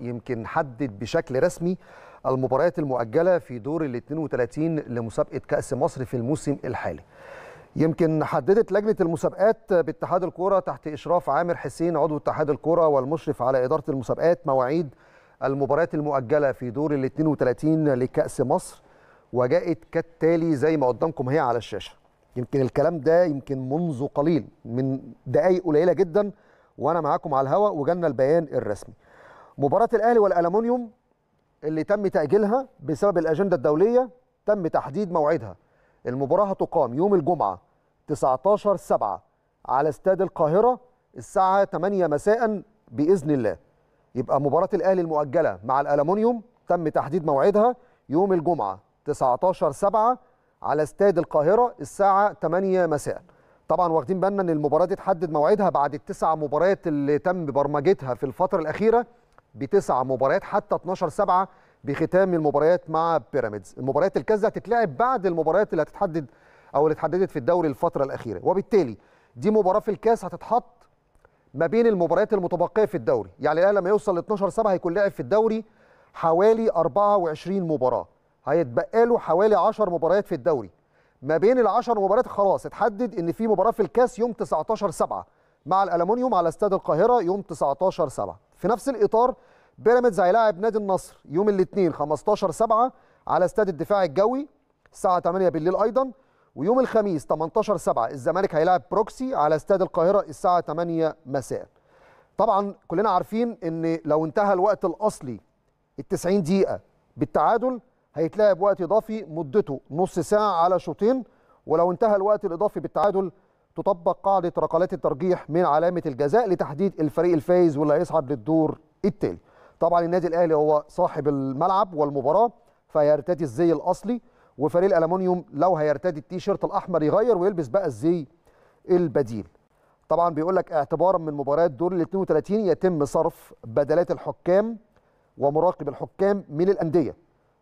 يمكن حدد بشكل رسمي المباريات المؤجله في دور ال 32 لمسابقه كاس مصر في الموسم الحالي. يمكن حددت لجنه المسابقات باتحاد الكوره تحت اشراف عامر حسين عضو اتحاد الكوره والمشرف على اداره المسابقات مواعيد المباريات المؤجله في دور ال 32 لكاس مصر وجاءت كالتالي زي ما قدامكم هي على الشاشه. يمكن الكلام ده يمكن منذ قليل من دقائق قليله جدا وانا معاكم على الهواء وجالنا البيان الرسمي. مباراة الأهلي والألمونيوم اللي تم تأجيلها بسبب الأجندة الدولية تم تحديد موعدها المباراة هتقام يوم الجمعة 19 7 على استاد القاهرة الساعة 8 مساء بإذن الله يبقى مباراة الأهلي المؤجلة مع الألمونيوم تم تحديد موعدها يوم الجمعة 19 7 على استاد القاهرة الساعة 8 مساء طبعا واخدين بالنا ان المباراه دي اتحدد موعدها بعد التسع مباريات اللي تم برمجتها في الفتره الاخيره بتسع مباريات حتى 12 7 بختام المباريات مع بيراميدز المباريات الكاس هتتلعب بعد المباريات اللي هتتحدد او اللي اتحددت في الدوري الفتره الاخيره وبالتالي دي مباراه في الكاس هتتحط ما بين المباريات المتبقيه في الدوري يعني الاهلي لما يوصل ل 12 7 هيكون لعب في الدوري حوالي 24 مباراه هيتبقى له حوالي 10 مباريات في الدوري ما بين ال 10 مباريات خلاص اتحدد ان في مباراه في الكاس يوم 19 7 مع الالومنيوم على استاد القاهره يوم 19 7 في نفس الاطار بيراميدز هيلاعب نادي النصر يوم الاثنين 15 7 على استاد الدفاع الجوي الساعه 8 بالليل ايضا ويوم الخميس 18 7 الزمالك هيلاعب بروكسي على استاد القاهره الساعه 8 مساء طبعا كلنا عارفين ان لو انتهى الوقت الاصلي ال 90 دقيقه بالتعادل هيتلعب وقت اضافي مدته نص ساعه على شوطين ولو انتهى الوقت الاضافي بالتعادل تطبق قاعدة رقلات الترجيح من علامة الجزاء لتحديد الفريق الفايز واللي هيصعد للدور التالي طبعا النادي الأهلي هو صاحب الملعب والمباراة فيرتدي الزي الأصلي وفريق الألمونيوم لو هيرتدي التيشيرت الأحمر يغير ويلبس بقى الزي البديل طبعا بيقول لك اعتبارا من مباريات دور ال 32 يتم صرف بدلات الحكام ومراقب الحكام من الأندية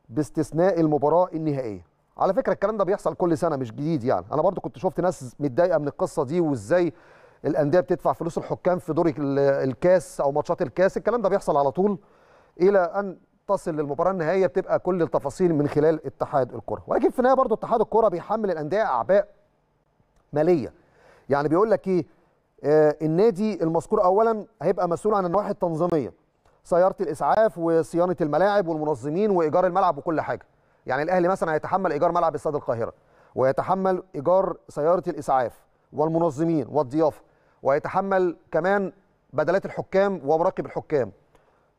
باستثناء المباراة النهائية على فكره الكلام ده بيحصل كل سنه مش جديد يعني انا برضو كنت شفت ناس متضايقه من القصه دي وازاي الانديه بتدفع فلوس الحكام في دور الكاس او ماتشات الكاس الكلام ده بيحصل على طول الى ان تصل للمباراه النهائيه بتبقى كل التفاصيل من خلال اتحاد الكره ولكن في النهايه برضو اتحاد الكره بيحمل الانديه اعباء ماليه يعني بيقول لك ايه آه النادي المذكور اولا هيبقى مسؤول عن النواحي التنظيميه سياره الاسعاف وصيانه الملاعب والمنظمين وايجار الملعب وكل حاجه يعني الاهلي مثلا هيتحمل ايجار ملعب استاد القاهره ويتحمل ايجار سياره الاسعاف والمنظمين والضيافه ويتحمل كمان بدلات الحكام ومراقب الحكام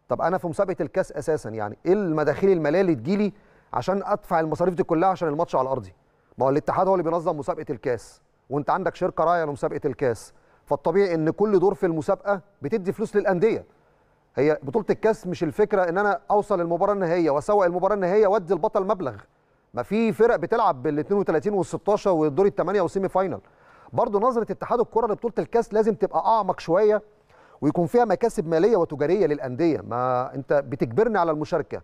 طب انا في مسابقه الكاس اساسا يعني ايه المداخيل الماليه اللي تجيلي عشان ادفع المصاريف دي كلها عشان الماتش على الارضي ما هو الاتحاد هو اللي بينظم مسابقه الكاس وانت عندك شركه راعيه لمسابقه الكاس فالطبيعي ان كل دور في المسابقه بتدي فلوس للانديه هي بطوله الكاس مش الفكره ان انا اوصل للمباراه النهائيه واسوق المباراه النهائيه وادي البطل مبلغ ما في فرق بتلعب بال 32 وال 16 والدور الثمانيه والسيمي فاينل برضه نظره اتحاد الكره لبطوله الكاس لازم تبقى اعمق شويه ويكون فيها مكاسب ماليه وتجاريه للانديه ما انت بتجبرني على المشاركه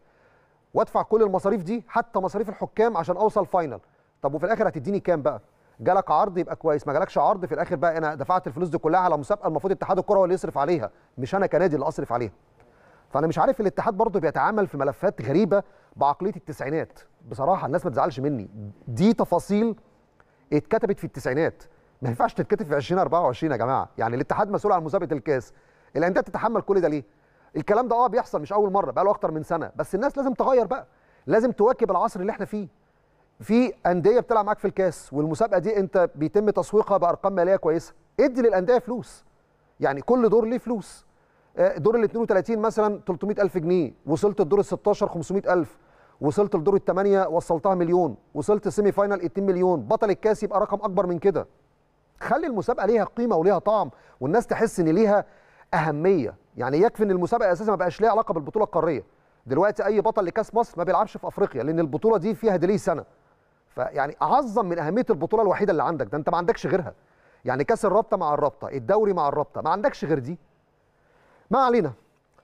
وادفع كل المصاريف دي حتى مصاريف الحكام عشان اوصل فاينل طب وفي الاخر هتديني كام بقى جالك عرض يبقى كويس ما جالكش عرض في الاخر بقى انا دفعت الفلوس دي كلها على مسابقه المفروض اتحاد الكره هو اللي يصرف عليها مش انا كنادي اللي اصرف عليها فانا مش عارف الاتحاد برضه بيتعامل في ملفات غريبه بعقليه التسعينات بصراحه الناس ما تزعلش مني دي تفاصيل اتكتبت في التسعينات ما ينفعش تتكتب في 2024 يا جماعه يعني الاتحاد مسؤول عن مسابقه الكاس الانديه تتحمل كل ده ليه الكلام ده اه بيحصل مش اول مره بقى له اكتر من سنه بس الناس لازم تغير بقى لازم تواكب العصر اللي احنا فيه في انديه بتلعب معاك في الكاس والمسابقه دي انت بيتم تسويقها بارقام ماليه كويسه ادي للانديه فلوس يعني كل دور ليه فلوس آه، دور ال 32 مثلا 300000 جنيه وصلت الدور ال 16 500000 وصلت لدور الثمانية وصلتها مليون وصلت سيمي فاينال 2 مليون بطل الكاس يبقى رقم اكبر من كده خلي المسابقه ليها قيمه وليها طعم والناس تحس ان ليها اهميه يعني يكفي ان المسابقه اساسا ما بقاش ليها علاقه بالبطوله القاريه دلوقتي اي بطل لكاس مصر ما بيلعبش في افريقيا لان البطوله دي فيها ديلي سنه فيعني عظم من اهميه البطوله الوحيده اللي عندك ده انت ما عندكش غيرها يعني كاس الرابطه مع الرابطه الدوري مع الرابطه ما عندكش غير دي ما علينا